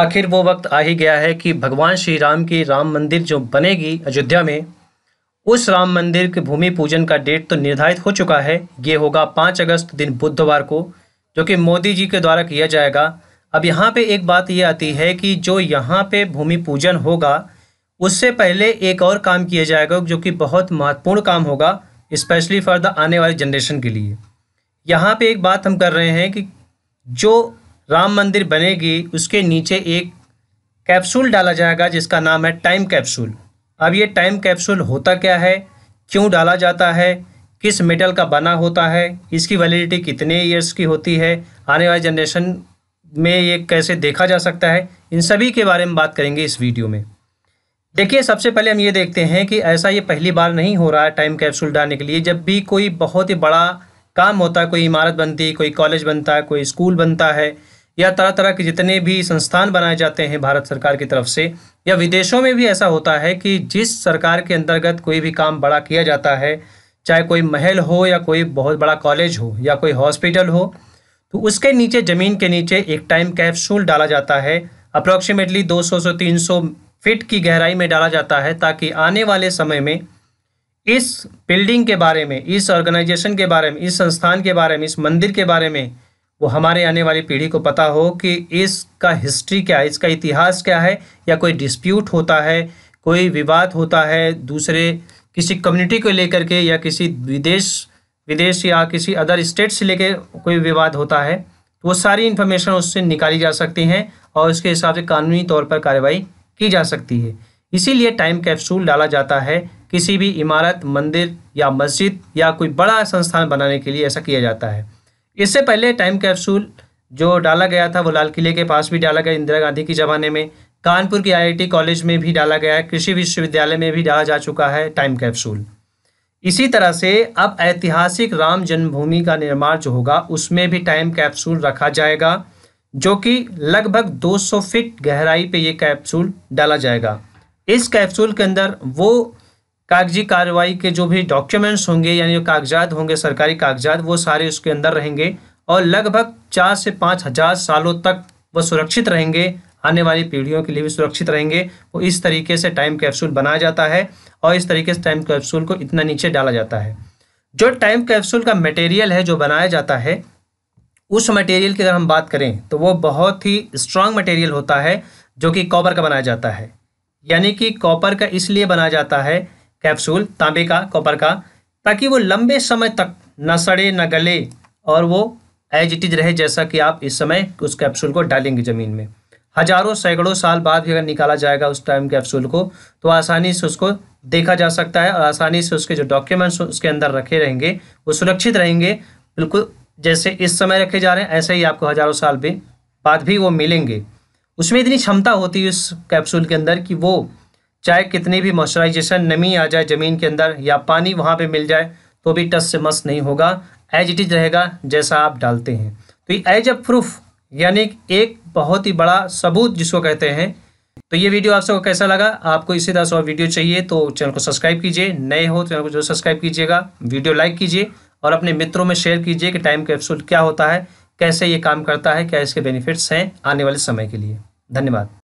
आखिर वो वक्त आ ही गया है कि भगवान श्री राम की राम मंदिर जो बनेगी अयोध्या में उस राम मंदिर के भूमि पूजन का डेट तो निर्धारित हो चुका है ये होगा पाँच अगस्त दिन बुधवार को जो कि मोदी जी के द्वारा किया जाएगा अब यहाँ पे एक बात ये आती है कि जो यहाँ पे भूमि पूजन होगा उससे पहले एक और काम किया जाएगा जो कि बहुत महत्वपूर्ण काम होगा स्पेशली फॉर द आने वाली जनरेशन के लिए यहाँ पे एक बात हम कर रहे हैं कि जो राम मंदिर बनेगी उसके नीचे एक कैप्सूल डाला जाएगा जिसका नाम है टाइम कैप्सूल अब ये टाइम कैप्सूल होता क्या है क्यों डाला जाता है किस मेटल का बना होता है इसकी वैलिडिटी कितने ईयर्स की होती है आने वाली जनरेशन में ये कैसे देखा जा सकता है इन सभी के बारे में बात करेंगे इस वीडियो में देखिए सबसे पहले हम ये देखते हैं कि ऐसा ये पहली बार नहीं हो रहा है टाइम कैप्सूल डालने के लिए जब भी कोई बहुत ही बड़ा काम होता है कोई इमारत बनती कोई कॉलेज बनता है कोई स्कूल बनता है या तरह तरह के जितने भी संस्थान बनाए जाते हैं भारत सरकार की तरफ से या विदेशों में भी ऐसा होता है कि जिस सरकार के अंतर्गत कोई भी काम बड़ा किया जाता है चाहे कोई महल हो या कोई बहुत बड़ा कॉलेज हो या कोई हॉस्पिटल हो तो उसके नीचे ज़मीन के नीचे एक टाइम कैप्सूल डाला जाता है अप्रॉक्सीमेटली 200 से 300 फीट की गहराई में डाला जाता है ताकि आने वाले समय में इस बिल्डिंग के बारे में इस ऑर्गेनाइजेशन के बारे में इस संस्थान के बारे में इस मंदिर के बारे में वो हमारे आने वाली पीढ़ी को पता हो कि इसका हिस्ट्री क्या है इसका इतिहास क्या है या कोई डिस्प्यूट होता है कोई विवाद होता है दूसरे किसी कम्युनिटी को लेकर के या किसी विदेश विदेश या किसी अदर स्टेट से लेकर कोई विवाद होता है तो वो सारी इन्फॉर्मेशन उससे निकाली जा सकती हैं और उसके हिसाब से कानूनी तौर पर कार्रवाई की जा सकती है इसीलिए टाइम कैप्सूल डाला जाता है किसी भी इमारत मंदिर या मस्जिद या कोई बड़ा संस्थान बनाने के लिए ऐसा किया जाता है इससे पहले टाइम कैप्सूल जो डाला गया था वो लाल किले के पास भी डाला गया इंदिरा गांधी के ज़माने में कानपुर के आईआईटी कॉलेज में भी डाला गया है कृषि विश्वविद्यालय में भी डाला जा चुका है टाइम कैप्सूल इसी तरह से अब ऐतिहासिक राम जन्मभूमि का निर्माण जो होगा उसमें भी टाइम कैप्सूल रखा जाएगा जो कि लगभग 200 फीट गहराई पे ये कैप्सूल डाला जाएगा इस कैप्सूल के अंदर वो कागजी कार्रवाई के जो भी डॉक्यूमेंट्स होंगे यानी जो कागजात होंगे सरकारी कागजात वो सारे उसके अंदर रहेंगे और लगभग चार से पाँच हज़ार सालों तक वो सुरक्षित रहेंगे आने वाली पीढ़ियों के लिए भी सुरक्षित रहेंगे वो इस तरीके से टाइम कैप्सूल बनाया जाता है और इस तरीके से टाइम कैप्सूल को इतना नीचे डाला जाता है जो टाइम कैप्सूल का मटेरियल है जो बनाया जाता है उस मटेरियल की अगर हम बात करें तो वो बहुत ही स्ट्रांग मटेरियल होता है जो कि कॉपर का बनाया जाता है यानी कि कॉपर का इसलिए बनाया जाता है कैप्सूल तांबे का कॉपर का ताकि वो लंबे समय तक न सड़े न गले और वो एज इट इज रहे जैसा कि आप इस समय उस कैप्सूल को डालेंगे ज़मीन में हजारों सैकड़ों साल बाद भी अगर निकाला जाएगा उस टाइम कैप्सूल को तो आसानी से उसको देखा जा सकता है और आसानी से उसके जो डॉक्यूमेंट्स उसके अंदर रखे रहेंगे वो सुरक्षित रहेंगे बिल्कुल जैसे इस समय रखे जा रहे हैं ऐसे ही आपको हजारों साल भी बाद भी वो मिलेंगे उसमें इतनी क्षमता होती है उस कैप्सूल के अंदर कि वो चाहे कितनी भी मॉइस्चराइजेशन नमी आ जाए ज़मीन के अंदर या पानी वहाँ पे मिल जाए तो भी टस से मस नहीं होगा एज इट इज रहेगा जैसा आप डालते हैं तो ये एज अ प्रूफ यानी एक बहुत ही बड़ा सबूत जिसको कहते हैं तो ये वीडियो आप सबको कैसा लगा आपको इसी तरह से और वीडियो चाहिए तो चैनल को सब्सक्राइब कीजिए नए हो तो चैनल को जो सब्सक्राइब कीजिएगा वीडियो लाइक कीजिए और अपने मित्रों में शेयर कीजिए कि टाइम कैप्सूल क्या होता है कैसे ये काम करता है क्या इसके बेनिफिट्स हैं आने वाले समय के लिए धन्यवाद